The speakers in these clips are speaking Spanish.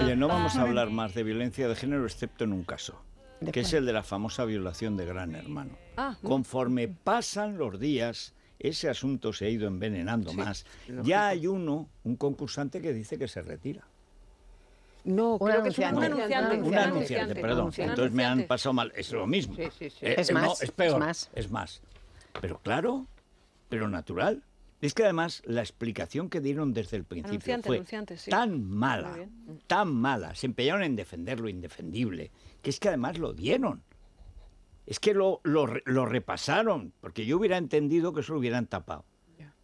Oye, no vamos a hablar más de violencia de género excepto en un caso, que es el de la famosa violación de Gran Hermano. Ah, Conforme pasan los días, ese asunto se ha ido envenenando más. Ya hay uno, un concursante, que dice que se retira. No, creo que es un anunciante. Un anunciante, perdón. Entonces me han pasado mal. Es lo mismo. Eh, es eh, más. es peor. Es más. Es más. Pero claro, pero natural. Es que además la explicación que dieron desde el principio fue tan mala, tan mala, se empeñaron en defender lo indefendible, que es que además lo dieron. Es que lo, lo, repasaron, porque yo hubiera entendido que eso lo hubieran tapado.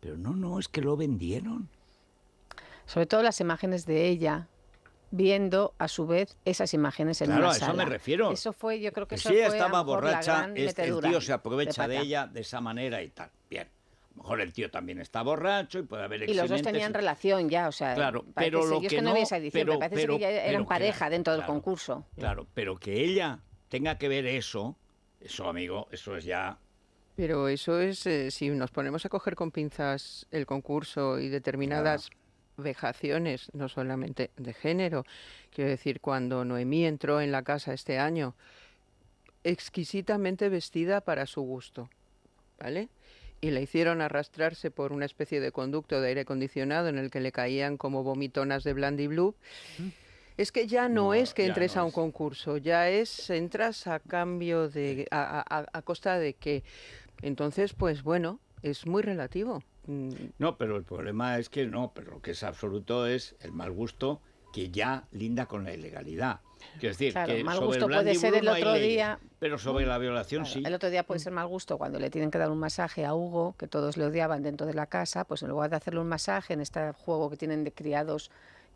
Pero no, no, es que lo vendieron. Sobre todo las imágenes de ella, viendo a su vez esas imágenes en la sala. Claro, a eso me refiero. Eso fue, yo creo que pues eso si ella estaba borracha, el tío se aprovecha de, ella de esa manera y tal mejor el tío también está borracho y puede haber Y los dos tenían relación ya, o sea, claro, pero lo que, es que no, había esa edición, parece que ya eran pareja dentro del concurso. Claro, pero que ella tenga que ver eso, eso amigo, eso es ya pero eso es, eh, si nos ponemos a coger con pinzas el concurso y determinadas vejaciones, no solamente de género, quiero decir, cuando Noemí entró en la casa este año, exquisitamente vestida para su gusto, ¿vale? y la hicieron arrastrarse por una especie de conducto de aire acondicionado en el que le caían como vomitonas de Blandy Blue. Es que ya no, es que entres a un concurso, ya es entras a cambio de a costa de que entonces pues bueno es muy relativo. Mm. No, pero el problema es que no, pero lo que es absoluto es el mal gusto que ya linda con la ilegalidad es decir, que mal gusto puede ser el otro día. Pero sobre mm. la violación sí. El otro día puede ser mal gusto cuando le tienen que dar un masaje a Hugo, que todos le odiaban dentro de la casa, pues en lugar de hacerle un masaje en este juego que tienen de criados,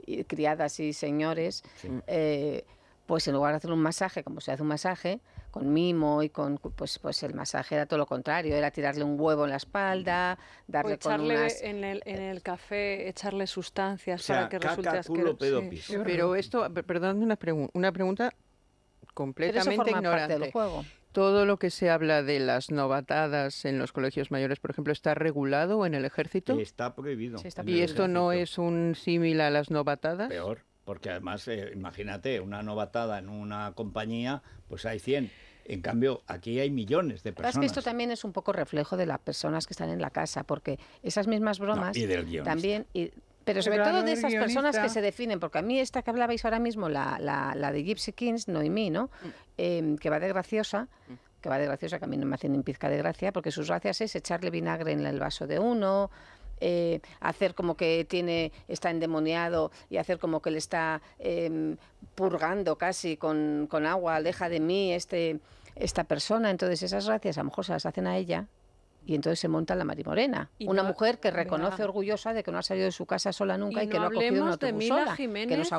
y, criadas y señores, eh, pues en lugar de hacerle un masaje, como se hace un masaje, con mimo y con pues pues el masaje era todo lo contrario, era tirarle un huevo en la espalda, mm. darle echarle en, el, en eh, el café echarle sustancias para que caca, resulte culo, pedo, Pero esto, perdón, una pregunta, una pregunta completamente ignorante. del juego. Todo lo que se habla de las novatadas en los colegios mayores, por ejemplo, ¿está regulado en el ejército? Está está prohibido. ¿Y esto no es un símil a las novatadas? Peor porque además, eh, imagínate, una novatada en una compañía, pues hay 100. En cambio, aquí hay millones de personas. Es que esto también es un poco reflejo de las personas que están en la casa, porque esas mismas bromas y del también... pero sobre todo de esas personas que se definen, porque a mí esta que hablabais ahora mismo, la, la, de Gypsy Kings, Noemí, ¿no? Mm. Em, que va de graciosa, mm. que va de graciosa, que a mí no me hacen ni pizca de gracia, porque sus gracias es echarle vinagre en el vaso de uno, eh, hacer como que tiene está endemoniado y hacer como que le está em, purgando casi con, agua, deja de mí este, esta persona. Entonces esas gracias a lo mejor se las hacen a ella y entonces se monta la Marimorena, una mujer que reconoce orgullosa de que no ha salido de su casa sola nunca y, que lo ha cogido un que los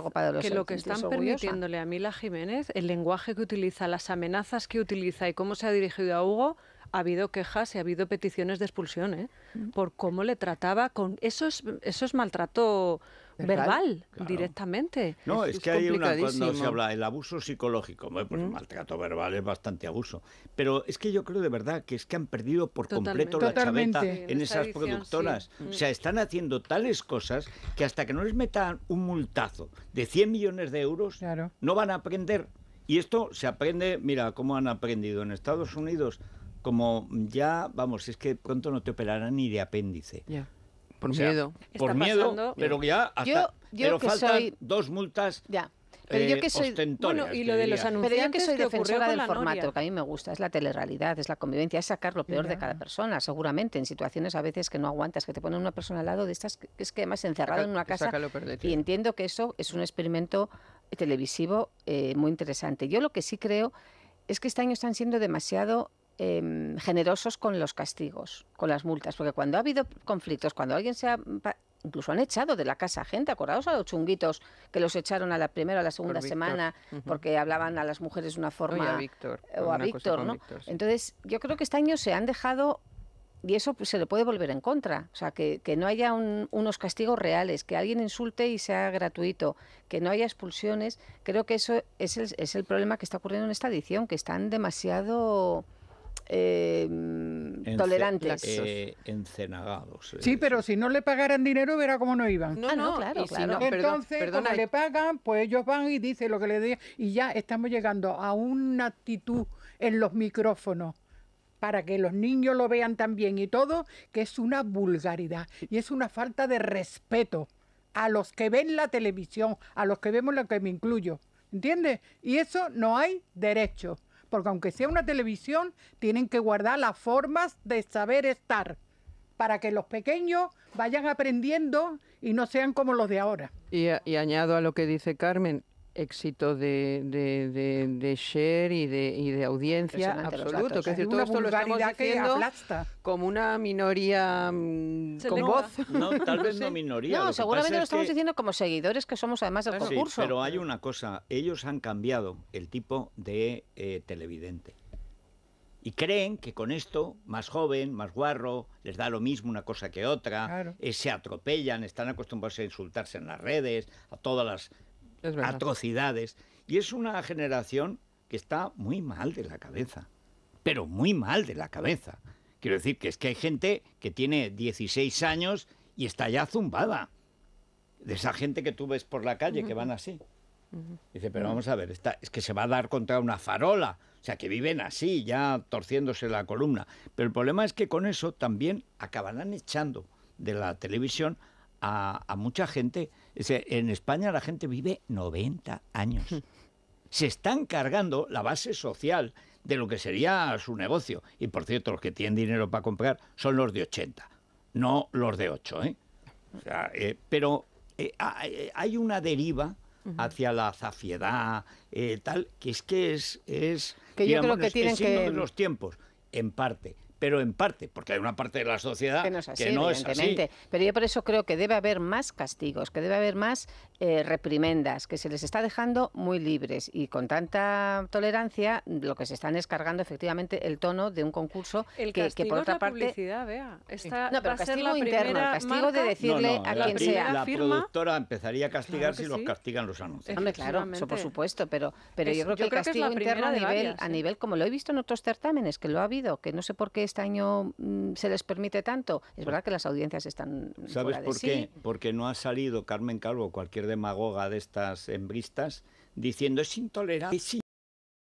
que lo que están permitiéndole a Mila Jiménez, el lenguaje que utiliza, las amenazas que utiliza y cómo se ha dirigido a Hugo, ha habido quejas y ha habido peticiones de expulsión ¿eh? mm. por cómo le trataba con eso es, maltrato verbal directamente. No, es, que hay una cuando se habla el abuso psicológico, pues el mm. maltrato verbal es bastante abuso, pero es que yo creo de verdad que es que han perdido por completo la chaveta en, esas productoras. O sea, mm. están haciendo tales cosas que hasta que no les metan un multazo de 100 millones de euros no van a aprender. Y esto se aprende, mira cómo han aprendido en Estados Unidos como ya, vamos, es que pronto no te operarán ni de apéndice. Ya. Por miedo. Por miedo, pero ya hasta, pero faltan dos multas. Ya. Pero yo eh, que soy, bueno, y lo de los anuncios Pero yo que soy defensora del formato, que a mí me gusta, es la telerrealidad, es la convivencia, es sacar lo peor de cada persona, seguramente, en situaciones a veces que no aguantas, que te ponen una persona al lado de estas, que es que además encerrado en una casa. Y entiendo que eso es un experimento eh, televisivo eh, muy interesante. Yo lo que sí creo es que este año están siendo demasiado Em, generosos con los castigos, con las multas, porque cuando ha habido conflictos, cuando alguien se ha... Incluso han echado de la casa gente, acordados a los chunguitos que los echaron a la primera o a la segunda semana porque hablaban a las mujeres de una forma. Víctor, o a Víctor, ¿no? Entonces, yo creo que este año se han dejado y eso pues, se le puede volver en contra. O sea, que, que no haya unos castigos reales, que alguien insulte y sea gratuito, que no haya expulsiones. Creo que eso es el, es el problema que está ocurriendo en esta edición, que están demasiado Em, eh, tolerantes. encenagados. Sí, pero si no le pagaran dinero, verá cómo no iban. No, ah, no, claro, Entonces, perdón, le pagan, pues ellos van y dicen lo que le digan. Y ya estamos llegando a una actitud en los micrófonos para que los niños lo vean también y todo, que es una vulgaridad y es una falta de respeto a los que ven la televisión, a los que vemos lo que me incluyo. ¿Entiendes? Y eso no hay derecho porque aunque sea una televisión, tienen que guardar las formas de saber estar para que los pequeños vayan aprendiendo y no sean como los de ahora. Y, añado a lo que dice Carmen, éxito de, de, share y de, y de audiencia absoluto. Que decir, ¿eh? todo lo estamos diciendo como una minoría mm, con voz. No, tal vez no minoría. No, seguramente lo estamos diciendo como seguidores que somos además del concurso. pero hay una cosa, ellos han cambiado el tipo de eh, televidente. Y creen que con esto, más joven, más guarro, les da lo mismo una cosa que otra, eh, se atropellan, están acostumbrados a insultarse en las redes, a todas las atrocidades. Y es una generación que está muy mal de la cabeza, pero muy mal de la cabeza. Quiero decir que es que hay gente que tiene 16 años y está ya zumbada. De esa gente que tú ves por la calle, que van así. Dice, pero vamos a ver, está, es que se va a dar contra una farola. O sea, que viven así, ya torciéndose la columna. Pero el problema es que con eso también acabarán echando de la televisión a, mucha gente. En España la gente vive 90 años. Hmm. Se están cargando la base social de lo que sería su negocio. Y por cierto, los que tienen dinero para comprar son los de 80, no los de 8. ¿eh? Eh, pero eh, hay una deriva hacia la zafiedad, tal, que es que es... es que yo creo que tienen los tiempos, en parte pero en parte, porque hay una parte de la sociedad que no es así. Pero yo por eso creo que debe haber más castigos, que debe haber más eh, reprimendas, que se les está dejando muy libres y con tanta tolerancia lo que se están es cargando efectivamente el tono de un concurso que, por otra parte... Publicidad, vea. no, pero castigo interno, castigo de decirle a quien sea... La productora empezaría a castigar si los castigan los anuncios. claro, eso por supuesto, pero, pero yo creo que el castigo interno a nivel, como lo he visto en otros certámenes, que lo ha habido, que no sé por qué este año mm, se les permite tanto, es pues verdad que las audiencias están... ¿Sabes por qué? Porque no ha salido Carmen Calvo cualquier demagoga de estas hembristas, diciendo es intolerable, es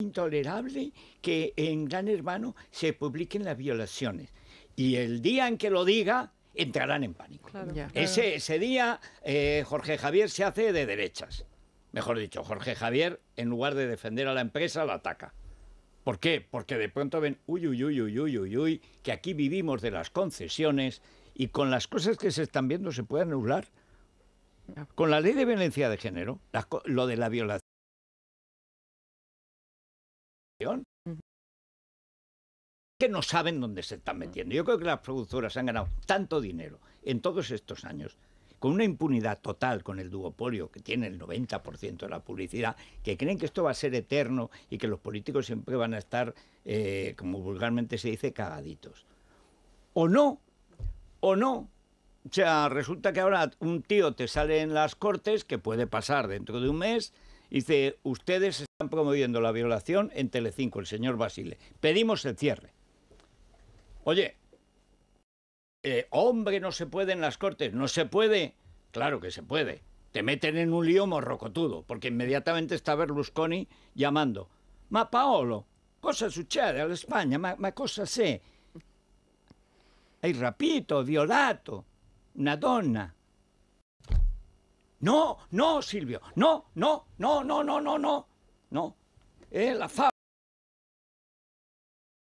intolerable que en Gran Hermano se publiquen las violaciones. Y el día en que lo diga, entrarán en pánico. Ese, día eh, Jorge Javier se hace de derechas. Mejor dicho, Jorge Javier, en lugar de defender a la empresa, la ataca. ¿Por qué? Porque de pronto ven, uy, uy, uy, uy, uy, uy, uy, que aquí vivimos de las concesiones y con las cosas que se están viendo se puede anular con la ley de violencia de género, lo de la violación, que no saben dónde se están metiendo. Yo creo que las productoras han ganado tanto dinero en todos estos años, con una impunidad total con el duopolio que tiene el 90% de la publicidad, que creen que esto va a ser eterno y que los políticos siempre van a estar, eh, como vulgarmente se dice, cagaditos. O no, o no, o sea, resulta que ahora un tío te sale en las cortes, que puede pasar dentro de un mes, y dice, ustedes están promoviendo la violación en Telecinco, el señor Basile. Pedimos el cierre. Oye, eh, hombre, no se puede en las cortes, no se puede. Claro que se puede. Te meten en un lío morrocotudo, porque inmediatamente está Berlusconi llamando. Ma Paolo, cosa sucede la España, ma cosa sé? Hay rapito, violato una No, no, Silvio, no, no, no, no, no, no, no, no. Eh, la fa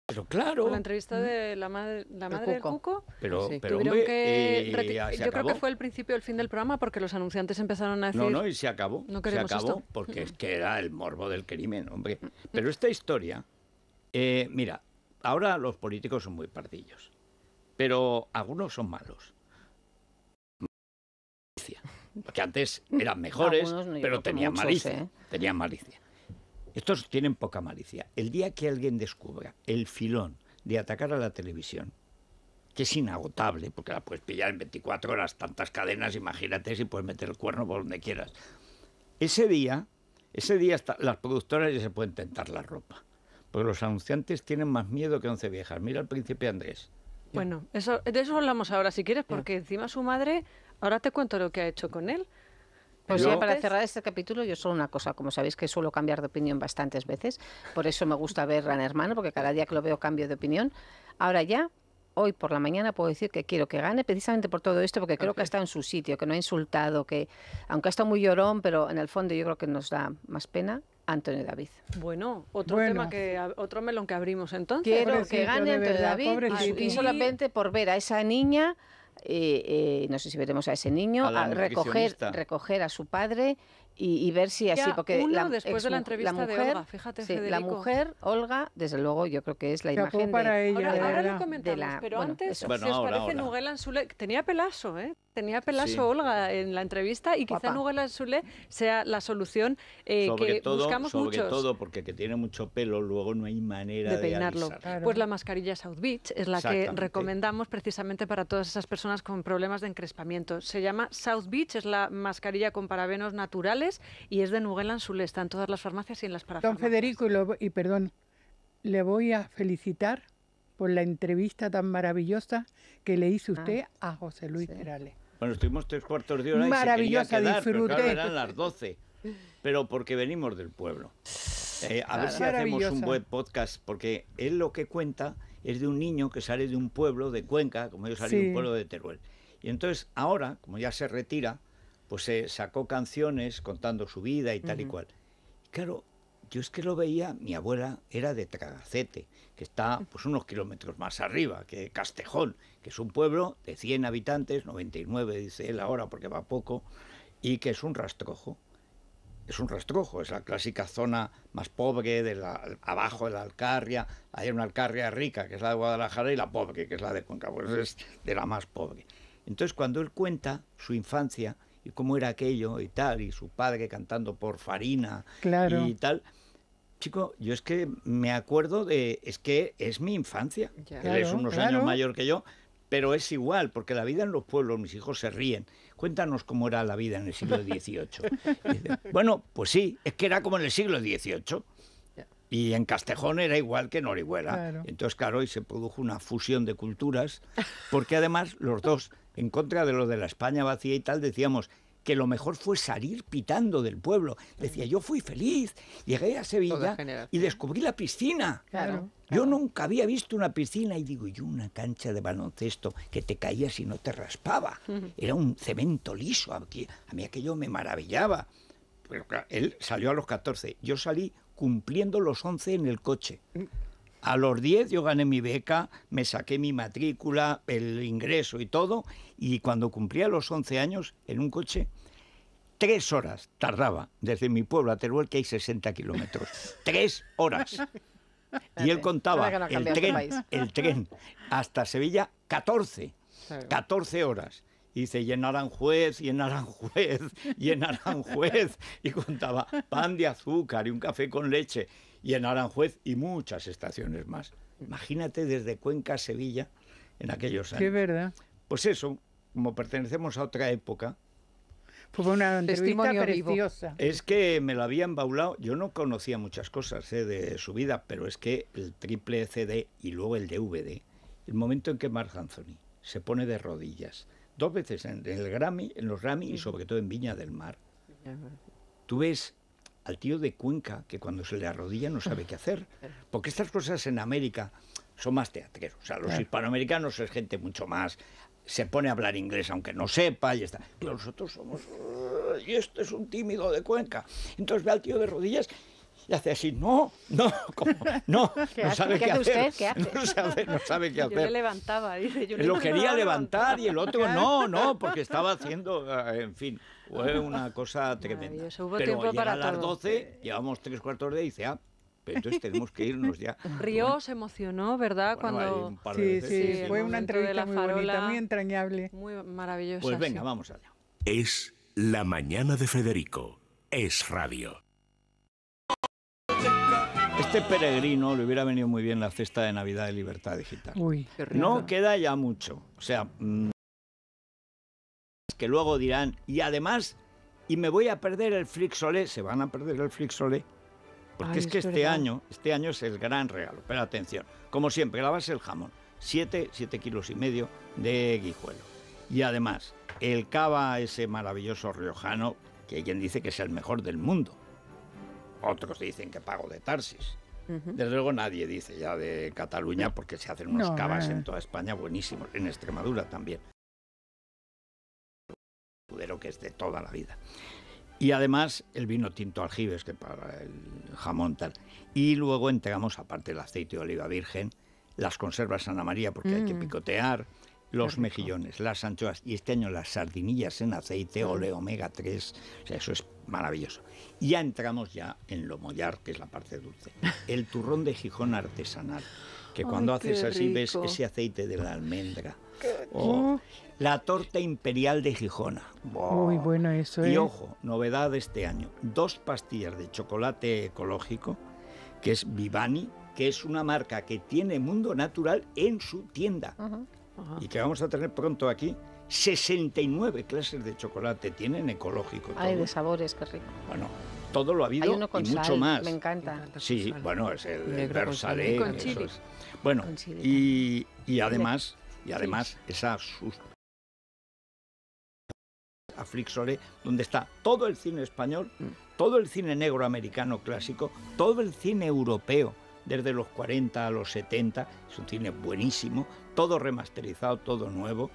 Pero claro. Con la entrevista de mm. la madre, la madre del cuco. Pero, pero que eh, yo creo que fue el principio, el fin del programa, porque los anunciantes empezaron a decir. No, no, y se acabó. No se acabó porque es que era el morbo del crimen, hombre. Mm. Pero esta historia, eh, mira, ahora los políticos son muy pardillos, pero algunos son malos que antes eran mm. mejores, pero tenían malicia. ¿eh? Tenían malicia. Estos tienen poca malicia. El día que alguien descubra el filón de atacar a la televisión, que es inagotable, porque la puedes pillar en 24 horas, tantas cadenas, imagínate si puedes meter el cuerno por donde quieras. Ese día, ese día las productoras ya se pueden tentar la ropa, porque los anunciantes tienen más miedo que once viejas. Mira al príncipe Andrés. Bueno, eso, de eso hablamos ahora, si quieres, porque encima su madre Ahora te cuento lo que ha hecho con él. Pues ya para cerrar este capítulo, yo solo una cosa, como sabéis que suelo cambiar de opinión bastantes veces, por eso me gusta ver a mi Hermano, porque cada día que lo veo cambio de opinión. Ahora ya, hoy por la mañana puedo decir que quiero que gane, precisamente por todo esto, porque creo que ha estado en su sitio, que no ha insultado, que aunque ha estado muy llorón, pero en el fondo yo creo que nos da más pena Antonio David. Bueno, otro tema que otro melón que abrimos entonces. Quiero que gane Antonio David y solamente por ver a esa niña eh, eh, no sé si veremos a ese niño, a, recoger, recoger a su padre y, y ver si así, porque uno después de la entrevista de Olga, fíjate, sí, la mujer Olga, desde luego, yo creo que es la imagen de, ahora, de, ahora lo pero antes, bueno, si os parece, Nuguel Anzule tenía pelazo, ¿eh? tenía pelazo Olga en la entrevista y quizá Nuguel la sea la solución eh, que todo, buscamos sobre todo porque que tiene mucho pelo luego no hay manera de peinarlo. Pues la mascarilla South Beach es la que recomendamos precisamente para todas esas personas con problemas de encrespamiento. Se llama South Beach, es la mascarilla con parabenos naturales y es de Nuguel Sule, está en todas las farmacias y en las parafarmacias. Don Federico, y, perdón, le voy a felicitar por la entrevista tan maravillosa que le hizo ah. usted a José Luis sí. Bueno, estuvimos tres cuartos de hora y se quedar, Pero eran las doce, Pero porque venimos del pueblo. Eh, a ver si hacemos un buen podcast, porque él lo que cuenta es de un niño que sale de un pueblo de Cuenca, como yo salí de un pueblo de Teruel. Y entonces ahora, como ya se retira, pues se sacó canciones contando su vida y tal y cual. Y claro, yo es que lo veía, mi abuela era de Tragacete, que está pues unos kilómetros más arriba, que Castejón, que es un pueblo de 100 habitantes, 99 dice él ahora porque va poco, y que es un rastrojo. Es un rastrojo, es la clásica zona más pobre de la, abajo de la Alcarria. Hay una Alcarria rica, que es la de Guadalajara, y la pobre, que es la de Cuenca, pues es de la más pobre. Entonces, cuando él cuenta su infancia, y cómo era aquello y tal, y su padre cantando por Farina y tal. Chico, yo es que me acuerdo de, es que es mi infancia, él es unos años mayor que yo, pero es igual, porque la vida en los pueblos, mis hijos se ríen. Cuéntanos cómo era la vida en el siglo XVIII. bueno, pues sí, es que era como en el siglo XVIII. Y en Castejón era igual que en Orihuela. Entonces, claro, hoy se produjo una fusión de culturas, porque además los dos en contra de lo de la España vacía y tal, decíamos que lo mejor fue salir pitando del pueblo. Decía, yo fui feliz, llegué a Sevilla y descubrí la piscina. yo nunca había visto una piscina y digo, yo una cancha de baloncesto que te caía si no te raspaba. Era un cemento liso, aquí, a mí aquello me maravillaba. él salió a los 14, yo salí cumpliendo los 11 en el coche. Mm. A los 10 yo gané mi beca, me saqué mi matrícula, el ingreso y todo, y cuando cumplía los 11 años, en un coche, tres horas tardaba desde mi pueblo a Teruel, que hay 60 kilómetros. Tres horas. Y él contaba el tren, el tren hasta Sevilla, 14. 14 horas. Y dice, llenarán juez, llenarán y llenarán juez. y Y contaba pan de azúcar y un café con leche y en Aranjuez y muchas estaciones más. Imagínate desde Cuenca a Sevilla en aquellos años. Qué verdad. Pues eso, como pertenecemos a otra época. Fue pues una Testimonio preciosa. Es que me lo habían baulado. Yo no conocía muchas cosas eh, de su vida, pero es que el triple CD y luego el DVD, el momento en que Mark Anthony se pone de rodillas, dos veces en el Grammy, en los Grammy y sobre todo en Viña del Mar. Tú ves al tío de Cuenca, que cuando se le arrodilla no sabe qué hacer. Porque estas cosas en América son más teatreros. O sea, los hispanoamericanos es gente mucho más. Se pone a hablar inglés aunque no sepa y está. Pero nosotros somos. Y este es un tímido de Cuenca. Entonces ve al tío de rodillas y hace así, no, no, no, no sabe qué, qué hacer. Usted? ¿Qué hace? No, sabe, qué hacer. Yo le levantaba, dice, yo Lo quería levantar y el otro no, no, porque estaba haciendo, eh, en fin, fue una cosa tremenda. Hubo Pero para a las 12, llevamos tres cuartos de día y dice, ah, pero entonces tenemos que irnos ya. Río se emocionó, ¿verdad? Cuando... sí, sí, fue una entrevista muy bonita, muy entrañable. Muy maravillosa. Pues venga, vamos allá. Es La Mañana de Federico. Es Radio este peregrino le hubiera venido muy bien la cesta de Navidad de Libertad Digital. no queda ya mucho. O sea, mm, que luego dirán, y además, y me voy a perder el Flixolé, se van a perder el Flixolé, porque es que este año, este año es el gran regalo. Pero atención, como siempre, la base el jamón, 7, 7 kilos y medio de guijuelo. Y además, el cava, ese maravilloso riojano, que hay quien dice que es el mejor del mundo. Otros dicen que pago de Tarsis. Desde luego nadie dice ya de Cataluña porque se hacen unos cavas en toda España buenísimos, en Extremadura también. Que es de toda la vida. Y además el vino tinto aljibes, que para el jamón tal. Y luego entregamos, aparte del aceite de oliva virgen, las conservas Ana María, porque hay que mm. picotear los mejillones, las anchoas y este año las sardinillas en aceite, ole omega 3, o sea, eso es maravilloso. Y ya entramos ya en lo mollar, que es la parte dulce. El turrón de Gijón artesanal, que cuando haces así ves ese aceite de la almendra. Oh, la torta imperial de Gijona. Muy bueno eso. ¿eh? Y ojo, novedad este año, dos pastillas de chocolate ecológico, que es Vivani, que es una marca que tiene Mundo Natural en su tienda y que vamos a tener pronto aquí 69 clases de chocolate. Tienen ecológico. Ay, de sabores, qué rico. Bueno, todo lo ha habido y mucho más. Me encanta. sí, bueno, es el, Bueno, y, además, y además esa sus... a donde está todo el cine español, mm. todo el cine negro americano clásico, todo el cine europeo desde los 40 a los 70. Es un cine buenísimo, todo remasterizado, todo nuevo.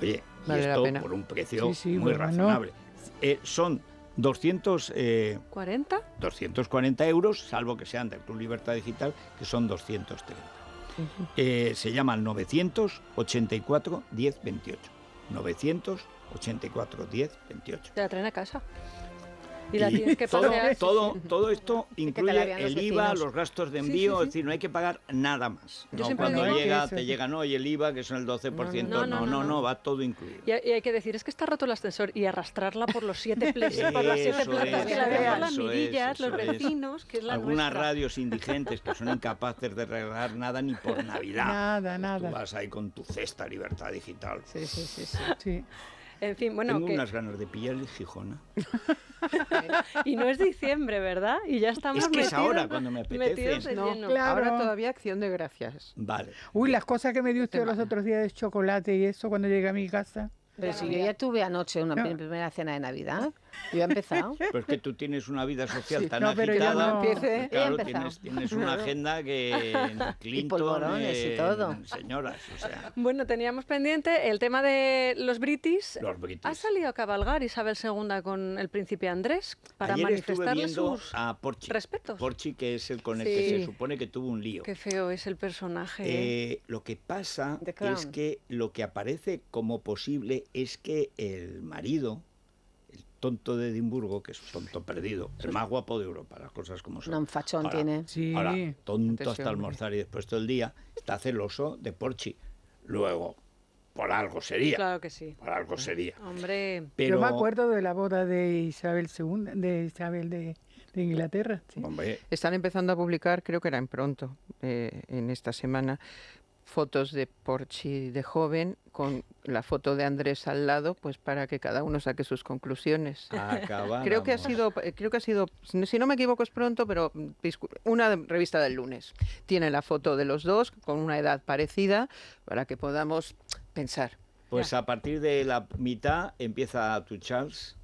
Oye, y esto por un precio muy razonable. Eh, son 240 eh, euros, salvo que sean del Club Libertad Digital, que son 230. Eh, se llama 984 10 28. 984 10 28. ¿Te la traen a casa? Y, la tienes que todo, todo, todo esto incluye el IVA, los gastos de envío, es decir, no hay que pagar nada más. cuando llega, te llega, no, y el IVA, que son el 12%, no, no, no, va todo incluido. Y, hay que decir, es que está roto el ascensor y arrastrarla por los siete, por las siete que la vean las mirillas, los vecinos, que es la Algunas radios indigentes que son incapaces de regalar nada ni por Navidad. Nada, pues nada. Tú vas ahí con tu cesta libertad digital. sí, sí. sí. En fin, bueno. Tengo que... unas ganas de pillarle Gijona. y no es diciembre, ¿verdad? Y ya estamos. Es que es ahora cuando me apetece. No, Claro. Ahora todavía acción de gracias. Vale. Uy, las cosas que me dio usted este los otros días de chocolate y eso cuando llegué a mi casa. Pero si yo ya tuve anoche una primera cena de Navidad. Yo he empezado. Pero es que tú tienes una vida social tan no, No ¿eh? claro, tienes, una agenda que Clinton, y, y todo. señoras, o sea. Bueno, teníamos pendiente el tema de los britis. Los britis. Ha salido a cabalgar Isabel II con el príncipe Andrés para Ayer manifestarle sus a Porchi, que es el con el que se supone que tuvo un lío. Qué feo es el personaje. Eh, ¿eh? lo que pasa es que lo que aparece como posible es que el marido tonto de Edimburgo, que es un tonto perdido, el más guapo de Europa, las cosas como son. un fachón tiene. tonto hasta almorzar y después todo el día, está celoso de Porchi. Luego, por algo sería. Claro que sí. Por algo ah, sería. Hombre, pero... yo me acuerdo de la boda de Isabel II, de Isabel de, Inglaterra. Están empezando a publicar, creo que era en pronto, eh, en esta semana, fotos de Porchi de joven con la foto de Andrés al lado, pues para que cada uno saque sus conclusiones. Ah, creo que ha sido, eh, creo que ha sido, si no me equivoco es pronto, pero una revista del lunes tiene la foto de los dos con una edad parecida para que podamos pensar. Pues a partir de la mitad empieza tu Charles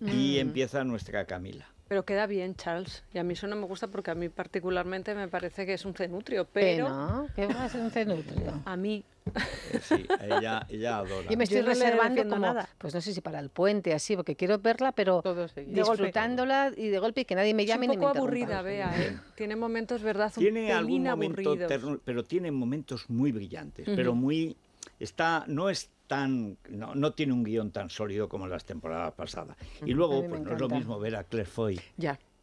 y mm. empieza nuestra Camila. Pero queda bien, Charles. Y a mí eso no me gusta porque a mí particularmente me parece que es un cenutrio, pero... ¿Qué va a ser un cenutrio? A mí. Eh, sí, ella, adora. Y me estoy reservando como, nada. pues no sé si para el puente, así, porque quiero verla, pero disfrutándola y de golpe y que nadie me llame. un poco aburrida, ¿eh? Tiene momentos, ¿verdad? Un tiene algún momento pero tiene momentos muy brillantes, pero muy... Está, no está tan no, no, tiene un guión tan sólido como las temporadas pasadas. Y luego, pues no es lo mismo ver a Claire Foy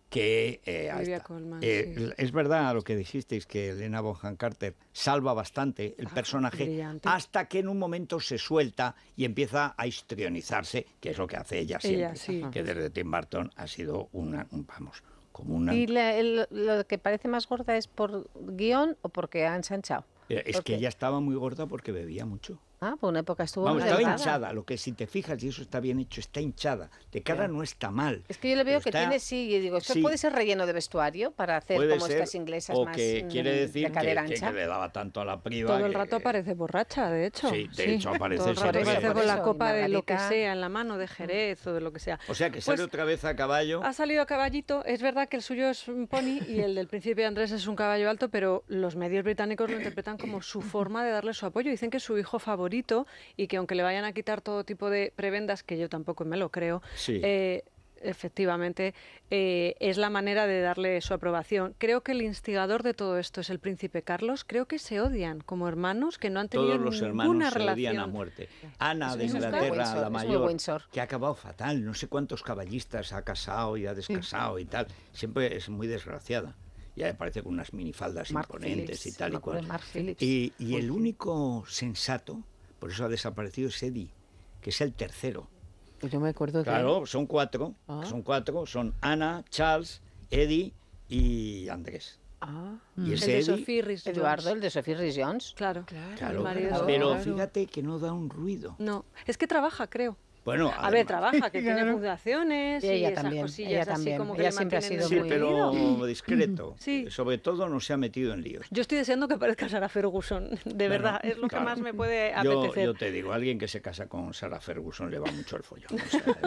que eh, eh, Es verdad lo que dijisteis, que Elena Bonham Carter salva bastante el ah, personaje hasta que en un momento se suelta y empieza a histrionizarse, que es lo que hace ella siempre, que desde Tim Burton ha sido una, vamos, como una... ¿Y lo que parece más gorda es por guión o porque ha ensanchado? Eh, es que ella estaba muy gorda porque bebía mucho. Ah, por pues una época estuvo Vamos, estaba hinchada, lo que si te fijas, y eso está bien hecho, está hinchada. De cara no está mal. Es que yo le veo que tiene, sí, y digo, eso puede ser relleno de vestuario para hacer como estas inglesas o más que mm, quiere decir que, le daba tanto a la priva. Todo el rato parece aparece borracha, de hecho. Sí, de hecho aparece aparece con la copa de lo que sea, en la mano de mm. Jerez o de lo que sea. O sea, que sale pues otra vez a caballo. Ha salido a caballito. Es verdad que el suyo es un pony y el del príncipe Andrés es un caballo alto, pero los medios británicos lo interpretan como su forma de darle su apoyo. Dicen que su hijo favorito y que aunque le vayan a quitar todo tipo de prebendas, que yo tampoco me lo creo, eh, efectivamente, eh, es la manera de darle su aprobación. Creo que el instigador de todo esto es el príncipe Carlos. Creo que se odian como hermanos que no han tenido Todos los hermanos se relación. odian a muerte. Ana de Inglaterra, la mayor, que ha acabado fatal. No sé cuántos caballistas ha casado y ha descasado y tal. Siempre es muy desgraciada. Ya aparece con unas minifaldas imponentes y tal y cual. y el único sensato por eso ha desaparecido Eddie, que es el tercero. Yo me acuerdo Claro, son cuatro. Ah. Son cuatro. Son Ana, Charles, Eddie y Andrés. Ah. Y mm. ese de Sophie Eduardo, el de Sophie Riz Jones. claro. claro. Pero fíjate que no da un ruido. No, es que trabaja, creo. Bueno, a ver, trabaja, que tiene fundaciones y, esas cosillas así como que siempre ha sido sí, pero discreto. Sobre todo no se ha metido en líos. Yo estoy deseando que aparezca Sara Ferguson, de verdad, es lo que más me puede apetecer. Yo, te digo, alguien que se casa con Sara Ferguson le va mucho el follón.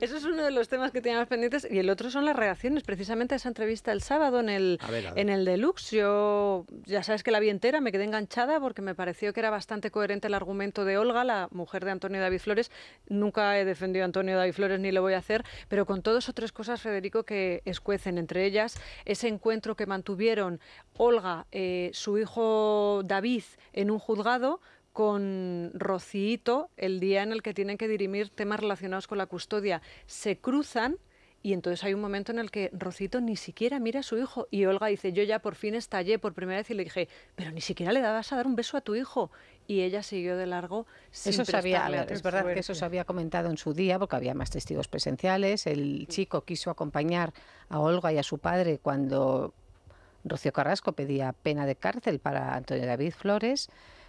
eso... es uno de los temas que teníamos pendientes y el otro son las reacciones, precisamente esa entrevista el sábado en el en el Deluxe. Yo ya sabes que la vi entera, me quedé enganchada porque me pareció que era bastante coherente el argumento de Olga, la mujer de Antonio David Flores Nunca he defendido a Antonio David Flores ni lo voy a hacer, pero con todas o tres cosas, Federico, que escuecen. Entre ellas, ese encuentro que mantuvieron Olga, eh, su hijo David, en un juzgado con Rocito el día en el que tienen que dirimir temas relacionados con la custodia. Se cruzan y entonces hay un momento en el que Rocito ni siquiera mira a su hijo. Y Olga dice, yo ya por fin estallé por primera vez y le dije, pero ni siquiera le dabas a dar un beso a tu hijo. Y ella siguió de largo. Sin eso sabía, es verdad que eso se había comentado en su día porque había más testigos presenciales. El chico quiso acompañar a Olga y a su padre cuando Rocío Carrasco pedía pena de cárcel para Antonio David Flores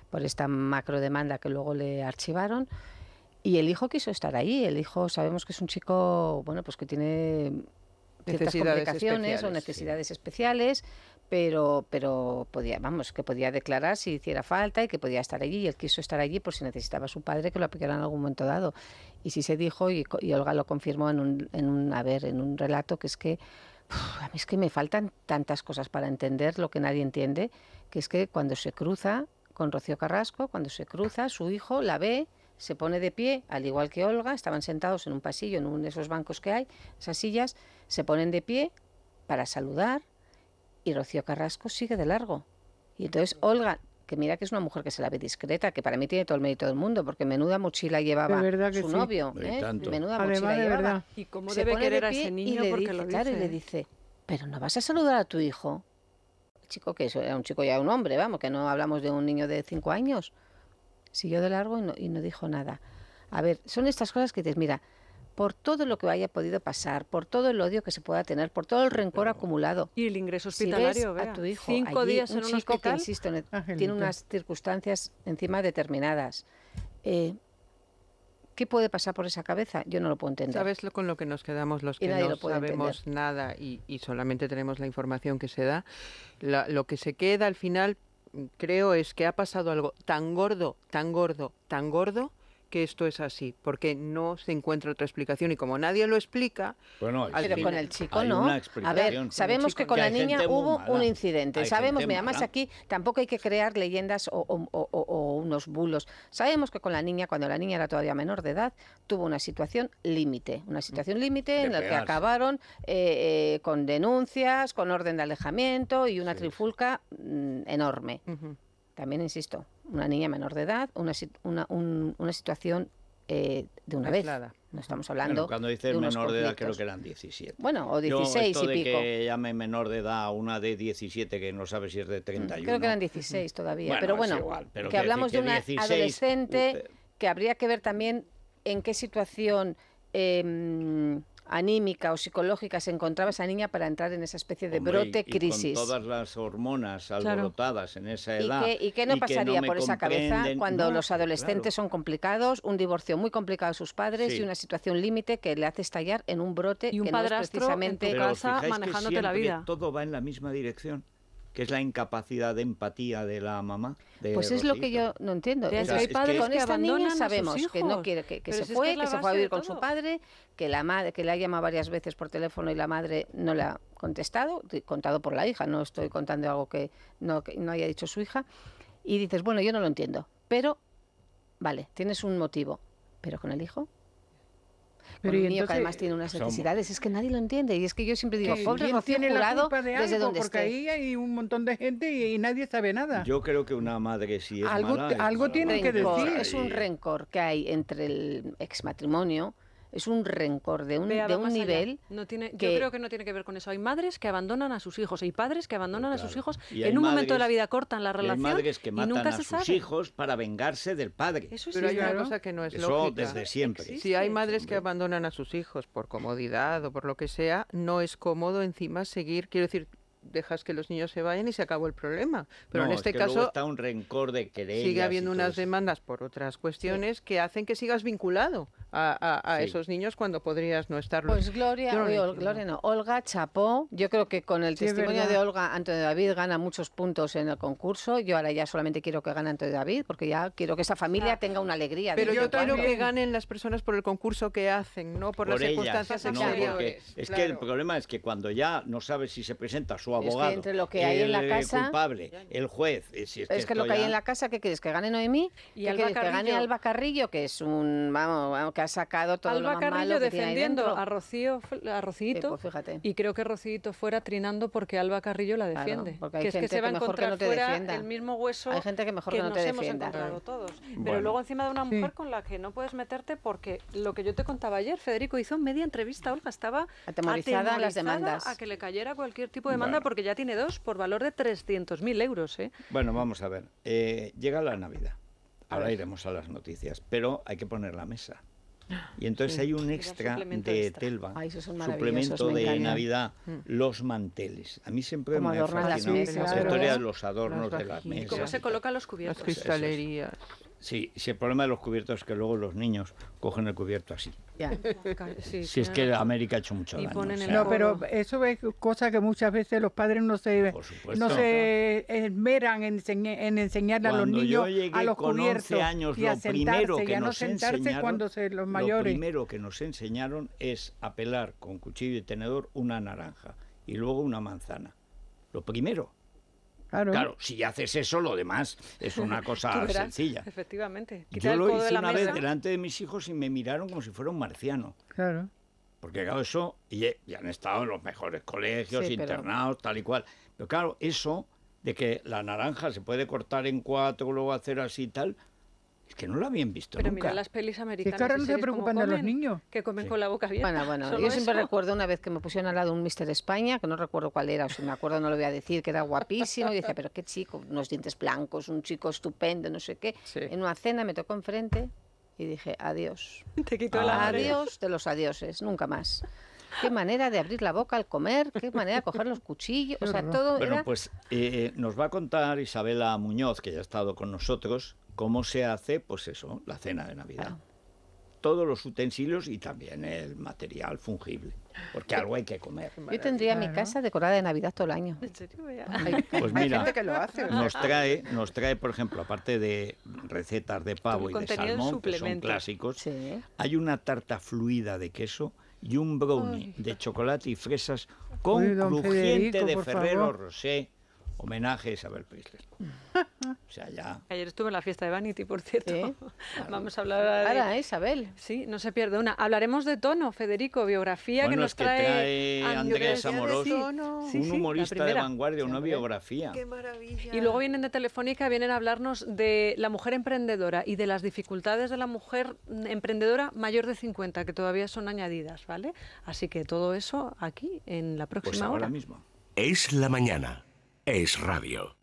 por esta macro demanda que luego le archivaron. Y el hijo quiso estar ahí. El hijo sabemos que es un chico, bueno, pues que tiene ciertas complicaciones o necesidades especiales, pero, pero podía, vamos, que podía declarar si hiciera falta y que podía estar allí. Y él quiso estar allí por si necesitaba su padre que lo aplicara en algún momento dado. Y sí se dijo, y, Olga lo confirmó en un, en en un relato, que es que a mí es que me faltan tantas cosas para entender lo que nadie entiende, que es que cuando se cruza con Rocío Carrasco, cuando se cruza, su hijo la ve se pone de pie, al igual que Olga, estaban sentados en un pasillo, en uno de esos bancos que hay, esas sillas, se ponen de pie para saludar y Rocío Carrasco sigue de largo. Y entonces Olga, que mira que es una mujer que se la ve discreta, que para mí tiene todo el mérito del mundo, porque menuda mochila llevaba su novio, ¿eh? menuda mochila llevaba. Y cómo se debe querer a ese niño y y le dice, pero no vas a saludar a tu hijo. El chico que es un chico ya un hombre, vamos, que no hablamos de un niño de cinco años siguió de largo y no, dijo nada. A ver, son estas cosas que dices, mira, por todo lo que haya podido pasar, por todo el odio que se pueda tener, por todo el rencor acumulado. Y el ingreso hospitalario, si ves cinco días en que insisto, tiene unas circunstancias encima determinadas. Eh, ¿Qué puede pasar por esa cabeza? Yo no lo puedo entender. ¿Sabes lo, con lo que nos quedamos los que no sabemos nada y, solamente tenemos la información que se da? lo que se queda al final creo es que ha pasado algo tan gordo, tan gordo, tan gordo, que esto es así, porque no se encuentra otra explicación y como nadie lo explica, bueno, pero con el chico no. A ver, sabemos que con la niña hubo un incidente, sabemos, mira, además aquí tampoco hay que crear leyendas o, unos bulos. Sabemos que con la niña, cuando la niña era todavía menor de edad, tuvo una situación límite, una situación mm. límite en la que acabaron eh, eh, con denuncias, con orden de alejamiento y una trifulca mm, enorme. También insisto, una niña menor de edad, una, una, situación eh, de una vez. No estamos hablando. cuando dices menor de edad, creo que eran 17. Bueno, o 16 Yo, esto y de que llame menor de edad a una de 17, que no sabe si es de 31. Mm, creo que eran 16 todavía. pero bueno, que hablamos de una adolescente eh, que habría que ver también en qué situación. Em, anímica o psicológica se encontraba esa niña para entrar en esa especie de brote crisis. con todas las hormonas alborotadas en esa edad. ¿Y qué, no pasaría por esa cabeza cuando los adolescentes son complicados, un divorcio muy complicado de sus padres y una situación límite que le hace estallar en un brote y un que no precisamente en casa manejándote la vida? Todo va en la misma dirección que es la incapacidad de empatía de la mamá. pues es lo que yo no entiendo. con esta niña sabemos que no quiere que, se fue, que, se fue a vivir con su padre, que la madre que le ha llamado varias veces por teléfono y la madre no le ha contestado, contado por la hija, no estoy contando algo que no, que no haya dicho su hija y dices, bueno, yo no lo entiendo, pero vale, tienes un motivo, pero con el hijo pero un niño entonces, que además tiene unas necesidades, es que nadie lo entiende. Y es que yo siempre digo, pobre Rocío tiene la de desde donde Porque ahí hay un montón de gente y, nadie sabe nada. Yo creo que una madre si es algo, Algo tiene que decir. Es un rencor que hay entre el exmatrimonio es un rencor de un, un nivel. No tiene, que, yo creo que no tiene que ver con eso. Hay madres que abandonan a sus hijos, hay padres que abandonan a sus hijos. en un momento de la vida cortan la relación. Y hay madres que matan a sus hijos para vengarse del padre. Eso Pero hay una cosa que no es eso desde siempre. Si hay madres que abandonan a sus hijos por comodidad o por lo que sea, no es cómodo encima seguir. Quiero decir, dejas que los niños se vayan y se acabó el problema. Pero en este caso está un rencor de sigue habiendo unas demandas por otras cuestiones que hacen que sigas vinculado a, esos niños cuando podrías no estarlo. Pues Gloria, no, Gloria no, Olga Chapó, yo creo que con el testimonio de Olga Antonio David gana muchos puntos en el concurso. Yo ahora ya solamente quiero que gane Antonio David porque ya quiero que esa familia ah. tenga una alegría. Pero yo quiero que ganen las personas por el concurso que hacen, no por, las circunstancias exteriores. es que el problema es que cuando ya no sabes si se presenta su es que entre lo que hay en la casa. culpable, el juez. Eh, es, que, lo que hay en la casa, ¿qué quieres? ¿Que gane Noemí? ¿Y ¿Que gane Alba Carrillo? Que es un. Vamos, que ha sacado todo Alba lo Carrillo defendiendo a Rocío, a Rocío eh, pues fíjate. Y creo que Rocío fuera trinando porque Alba Carrillo la defiende. que es que se va a encontrar no fuera el mismo hueso. Hay gente que mejor que, no te nos hemos encontrado todos. Pero luego encima de una mujer con la que no puedes meterte porque lo que yo te contaba ayer, Federico hizo media entrevista, Olga, estaba atemorizada, a las demandas. A que le cayera cualquier tipo de demanda porque ya tiene dos por valor de 300.000 euros. ¿eh? Bueno, vamos a ver. Eh, llega la Navidad. Ahora iremos a las noticias, pero hay que poner la mesa. Y entonces hay un extra de Telva, suplemento de Navidad, mm. los manteles. A mí siempre me ha fascinado la historia de los adornos de las mesas. ¿Y cómo se colocan los cubiertos? Las cristalerías. Sí, si el problema de los cubiertos es que luego los niños cogen el cubierto así. si es que América ha hecho mucho No, pero eso es cosa que muchas veces los padres no se, no se esmeran en, enseñar, a los niños a los cubiertos y a sentarse, no sentarse cuando los mayores. Lo primero que nos enseñaron es a pelar con cuchillo y tenedor una naranja y luego una manzana. Lo primero. Claro. si haces eso, lo demás es una cosa sencilla. Efectivamente. Yo lo hice una vez delante de mis hijos y me miraron como si fuera un marciano. Claro. Porque claro, eso, y, eh, han estado en los mejores colegios, internados, tal y cual. Pero claro, eso de que la naranja se puede cortar en cuatro, luego hacer así y tal, es que no lo habían visto Pero mira las pelis americanas. Que caras no se preocupan de los niños. Que comen con la boca abierta. Bueno, bueno, yo siempre recuerdo una vez que me pusieron al lado un Mr. España, que no recuerdo cuál era, o si me acuerdo no lo voy a decir, que era guapísimo. Y decía, pero qué chico, unos dientes blancos, un chico estupendo, no sé qué. En una cena me tocó enfrente y dije, adiós. Te quito la la Adiós de los adioses, nunca más qué manera de abrir la boca al comer, qué manera de coger los cuchillos, o sea, todo. Bueno, pues eh, eh, nos va a contar Isabela Muñoz, que ya ha estado con nosotros, ¿Cómo se hace? Pues eso, la cena de Navidad. Todos los utensilios y también el material fungible, porque algo hay que comer. Yo tendría mi casa decorada de Navidad todo el año. Pues mira, nos trae, nos trae, por ejemplo, aparte de recetas de pavo y de salmón, que son clásicos, hay una tarta fluida de queso y un brownie de chocolate y fresas con crujiente de Ferrero Rosé homenaje a Isabel Preisler. O sea, ya... Ayer estuve en la fiesta de Vanity, por cierto. Vamos a hablar de... Ahora, ¿eh, Isabel. Sí, no se pierde una. Hablaremos de Tono, Federico, biografía que nos es que trae, Andrés Amoroso. un humorista de vanguardia, una biografía. Qué maravilla. Y luego vienen de Telefónica, vienen a hablarnos de la mujer emprendedora y de las dificultades de la mujer emprendedora mayor de 50, que todavía son añadidas, ¿vale? Así que todo eso aquí en la pues próxima pues ahora hora. mismo. Es la mañana es radio.